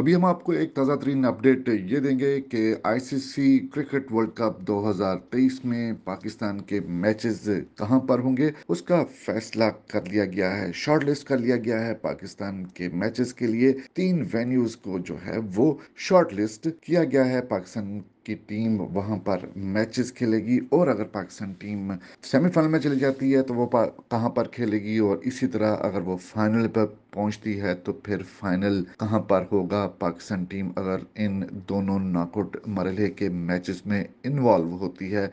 अभी हम आपको एक ताज़ा तरीन अपडेट ये देंगे कि आईसीसी क्रिकेट वर्ल्ड कप 2023 में पाकिस्तान के मैचेस कहां पर होंगे उसका फैसला कर लिया गया है शॉर्ट लिस्ट कर लिया गया है पाकिस्तान के मैचेस के लिए तीन वेन्यूज को जो है वो शॉर्ट लिस्ट किया गया है पाकिस्तान की टीम वहाँ पर मैचेस खेलेगी और अगर पाकिस्तान टीम सेमीफाइनल में चली जाती है तो वो कहाँ पर खेलेगी और इसी तरह अगर वो फाइनल पर पहुंचती है तो फिर फाइनल कहां पर होगा पाकिस्तान टीम अगर इन दोनों नाकआउट मरले के मैचेस में इन्वॉल्व होती है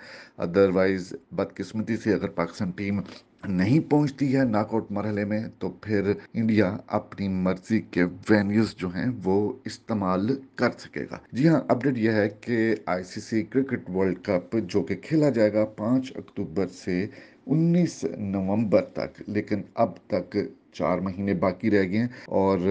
अदरवाइज बदकिस्मती से अगर पाकिस्तान टीम नहीं पहुंचती है नॉकआउट मरहले में तो फिर इंडिया अपनी मर्जी के वेन्यूज जो हैं वो इस्तेमाल कर सकेगा जी हाँ अपडेट यह है कि आईसीसी क्रिकेट वर्ल्ड कप जो कि खेला जाएगा पाँच अक्टूबर से 19 नवंबर तक लेकिन अब तक चार महीने बाकी रह गए हैं और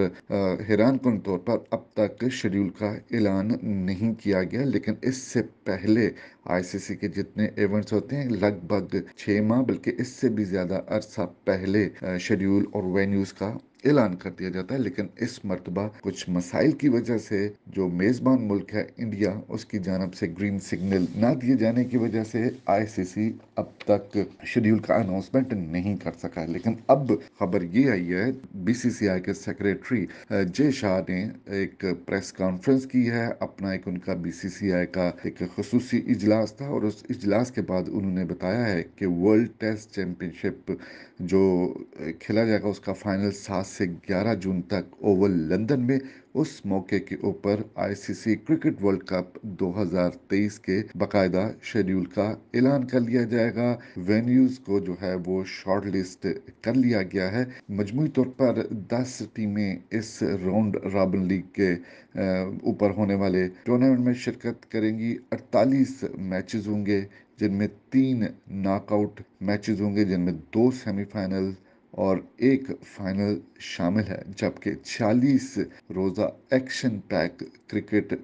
हैरान कन तौर पर अब तक शेड्यूल का ऐलान नहीं किया गया लेकिन इससे पहले आईसीसी के जितने इवेंट्स होते हैं लगभग छः माह बल्कि इससे भी ज़्यादा अरसा पहले शेड्यूल और वेन्यूज़ का ऐलान कर दिया जाता है लेकिन इस मरतबा कुछ मसाइल की वजह से जो मेज़बान मुल्क है इंडिया उसकी जानब से ग्रीन सिग्नल ना दिए जाने की वजह से आईसीसी अब तक शेड्यूल का अनाउंसमेंट नहीं कर सका है लेकिन अब खबर ये आई है बीसीसीआई के सेक्रेटरी जय शाह ने एक प्रेस कॉन्फ्रेंस की है अपना एक उनका बीसीसीआई का एक खसूसी इजलास था और उस इजलास के बाद उन्होंने बताया है कि वर्ल्ड टेस्ट चैम्पियनशिप जो खेला जाएगा उसका फाइनल सात से 11 जून तक ओवल लंदन में उस मौके के ऊपर आईसीसी क्रिकेट वर्ल्ड कप 2023 के बकायदा शेड्यूल का ऐलान कर लिया जाएगा वेन्यूज को जो है वो शॉर्ट लिस्ट कर लिया गया है मजमू तौर पर 10 टीमें इस राउंड रॉबन लीग के ऊपर होने वाले टूर्नामेंट में शिरकत करेंगी 48 मैचेस होंगे जिनमें तीन नॉकआउट मैचेस होंगे जिनमें दो सेमीफाइनल और एक फाइनल शामिल है जबकि 40 रोज़ा एक्शन पैक क्रिकेट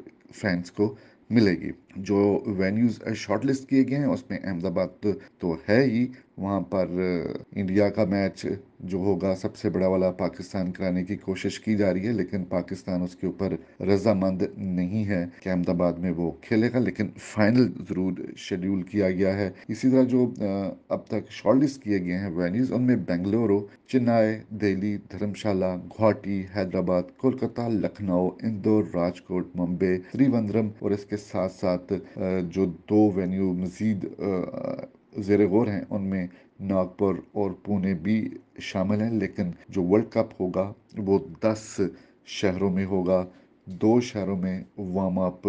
फैंस को मिलेगी जो वेन्यूज़ शॉर्ट लिस्ट किए गए हैं उसमें अहमदाबाद तो है ही वहाँ पर इंडिया का मैच जो होगा सबसे बड़ा वाला पाकिस्तान कराने की कोशिश की जा रही है लेकिन पाकिस्तान उसके ऊपर रजामंद नहीं है कि अहमदाबाद में वो खेलेगा लेकिन फाइनल ज़रूर शेड्यूल किया गया है इसी तरह जो अब तक शॉर्ट लिस्ट किए गए हैं वेन्यूज़ उनमें बेंगलुरु चेन्नई दिल्ली धर्मशाला गुवाहाटी हैदराबाद कोलकाता लखनऊ इंदौर राजकोट मुंबई त्रिवंद्रम और इसके साथ साथ साथ जो दो वेन्यू मज़ीद जेर गौर हैं उनमें नागपुर और पुणे भी शामिल हैं लेकिन जो वर्ल्ड कप होगा वो दस शहरों में होगा दो शहरों में वार्म अप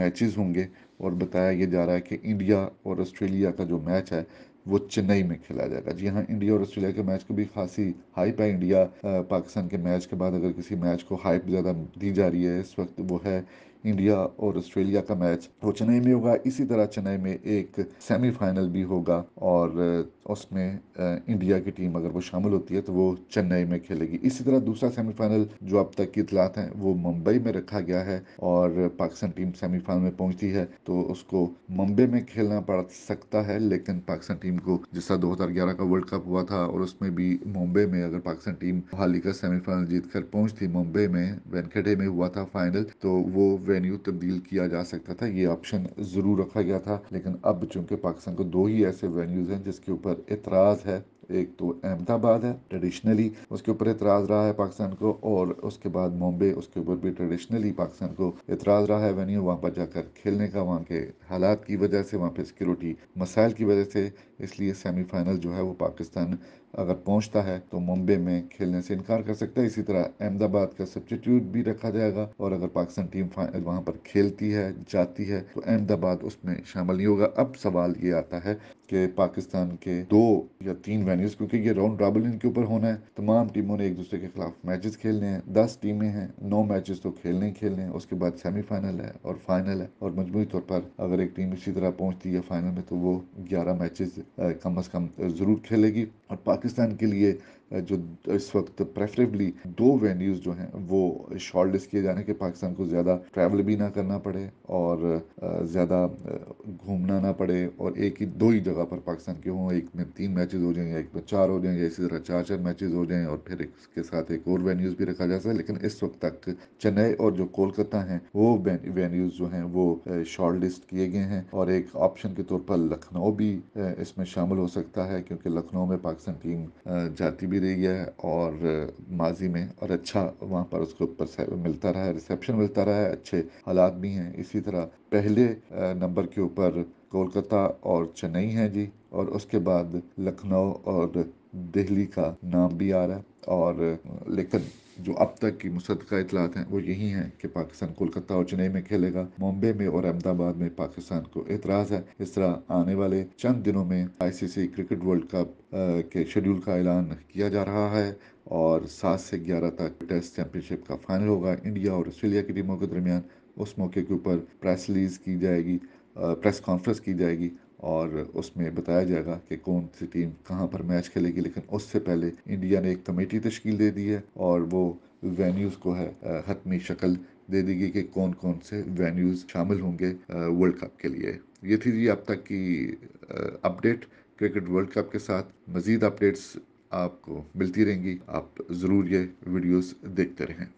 मैचेस होंगे और बताया ये जा रहा है कि इंडिया और ऑस्ट्रेलिया का जो मैच है वो चेन्नई में खेला जाएगा जी हाँ इंडिया और ऑस्ट्रेलिया के मैच को भी खासी हाइप है इंडिया पाकिस्तान के मैच के बाद अगर किसी मैच को हाइप ज़्यादा दी जा रही है इस वक्त वो है इंडिया और ऑस्ट्रेलिया का मैच वो तो चेन्नई में होगा इसी तरह चेन्नई में एक सेमीफाइनल भी होगा और उसमें इंडिया की टीम अगर वो शामिल होती है तो वो चेन्नई में खेलेगी इसी तरह दूसरा सेमीफाइनल जो अब तक की इतलात हैं वो मुंबई में रखा गया है और पाकिस्तान टीम सेमीफाइनल में पहुंचती है तो उसको मुंबई में खेलना पड़ सकता है लेकिन पाकिस्तान टीम को जिसका ग्यारह का वर्ल्ड कप हुआ था और उसमें भी मुंबई में अगर पाकिस्तान टीम हाल ही का सेमीफाइनल जीत कर पहुंचती मुंबई में वेंकटे में हुआ था फाइनल तो वो वेन्यू तब्दील किया जा सकता था ये ऑप्शन ज़रूर रखा गया था लेकिन अब चूंकि पाकिस्तान को दो ही ऐसे वेन्यूज़ हैं जिसके ऊपर एतराज़ है एक तो अहमदाबाद है ट्रेडिशनली उसके ऊपर एतराज़ रहा है पाकिस्तान को और उसके बाद मुंबई उसके ऊपर भी ट्रेडिशनली पाकिस्तान को एतराज़ रहा है वेन्यू वहाँ पर जाकर खेलने का वहाँ के हालात की वजह से वहाँ पर सिक्योरिटी मसाइल की वजह से इसलिए सेमीफाइनल जो है वो पाकिस्तान अगर पहुंचता है तो मुंबई में खेलने से इनकार कर सकता है इसी तरह अहमदाबाद का सब्सिट्यूट भी रखा जाएगा और अगर पाकिस्तान टीम वहां पर खेलती है जाती है तो अहमदाबाद उसमें शामिल नहीं होगा अब सवाल ये आता है कि पाकिस्तान के दो या तीन वेन्यूज क्योंकि ये राउंड रॉबल इनके ऊपर होना है तमाम टीमों ने एक दूसरे के खिलाफ मैचेस खेलने हैं दस टीमें हैं नौ मैचेस तो खेलने ही खेलने हैं उसके बाद सेमीफाइनल है और फाइनल है और मजमू तौर पर अगर एक टीम इसी तरह पहुंचती है फाइनल में तो वो ग्यारह मैचेस कम अज कम जरूर खेलेगी और पाकिस्तान के लिए जो इस वक्त प्रेफरेबली दो वेन्यूज़ जो हैं वो शॉर्ट लिस्ट किए जाने के पाकिस्तान को ज़्यादा ट्रैवल भी ना करना पड़े और ज़्यादा घूमना ना पड़े और एक ही दो ही जगह पर पाकिस्तान के हों एक में तीन मैचेज हो जाएं या एक में चार हो जाएं या इसी तरह चार चार मैचेज हो जाएं और फिर इसके साथ एक और वेन्यूज़ भी रखा जा सके लेकिन इस वक्त तक चेन्नई और जो कोलकाता हैं वो वेन्यूज़ जो हैं वो शॉर्ट लिस्ट किए गए हैं और एक ऑप्शन के तौर पर लखनऊ भी इसमें शामिल हो सकता है क्योंकि लखनऊ में पाकिस्तान टीम जाती भी रही है और माजी में और अच्छा वहाँ पर उसको मिलता रहा है रिसेप्शन मिलता रहा है अच्छे हालात भी हैं इसी तरह पहले नंबर के ऊपर कोलकाता और चेन्नई है जी और उसके बाद लखनऊ और दिल्ली का नाम भी आ रहा है और लेकिन जो अब तक की मुसदा इतलात हैं वो यही है कि पाकिस्तान कोलकाता और चेन्नई में खेलेगा मुंबई में और अहमदाबाद में पाकिस्तान को एतराज़ है इस तरह आने वाले चंद दिनों में आईसीसी क्रिकेट वर्ल्ड कप के शेड्यूल का ऐलान किया जा रहा है और सात से ग्यारह तक टेस्ट चैंपियनशिप का फाइनल होगा इंडिया और ऑस्ट्रेलिया की टीमों के दरमियान उस मौके के ऊपर प्रेस रिलीज़ की जाएगी प्रेस कॉन्फ्रेंस की जाएगी और उसमें बताया जाएगा कि कौन सी टीम कहाँ पर मैच खेलेगी लेकिन उससे पहले इंडिया ने एक कमेटी तश्कील दे दी है और वो वेन्यूज़ को है हतमी शक्ल दे दी गई कि कौन कौन से वेन्यूज़ शामिल होंगे वर्ल्ड कप के लिए ये थी जी अब तक की अपडेट क्रिकेट वर्ल्ड कप के साथ मज़ीद अपडेट्स आपको मिलती रहेंगी आप ज़रूर ये वीडियोस देखते रहें